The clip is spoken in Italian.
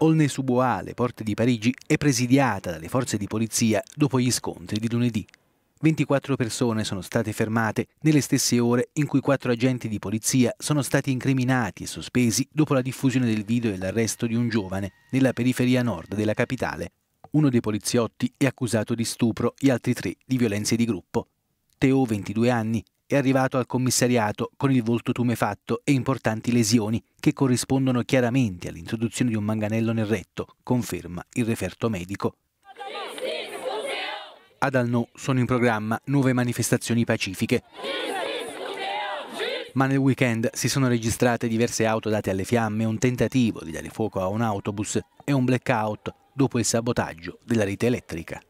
Aulnay-sous-Bois, alle porte di Parigi, è presidiata dalle forze di polizia dopo gli scontri di lunedì. 24 persone sono state fermate nelle stesse ore in cui quattro agenti di polizia sono stati incriminati e sospesi dopo la diffusione del video e l'arresto di un giovane nella periferia nord della capitale. Uno dei poliziotti è accusato di stupro, gli altri tre di violenze di gruppo. Teo, 22 anni, è arrivato al commissariato con il volto tumefatto e importanti lesioni che corrispondono chiaramente all'introduzione di un manganello nel retto, conferma il referto medico. Ad Alno sono in programma nuove manifestazioni pacifiche. Ma nel weekend si sono registrate diverse auto date alle fiamme, un tentativo di dare fuoco a un autobus e un blackout dopo il sabotaggio della rete elettrica.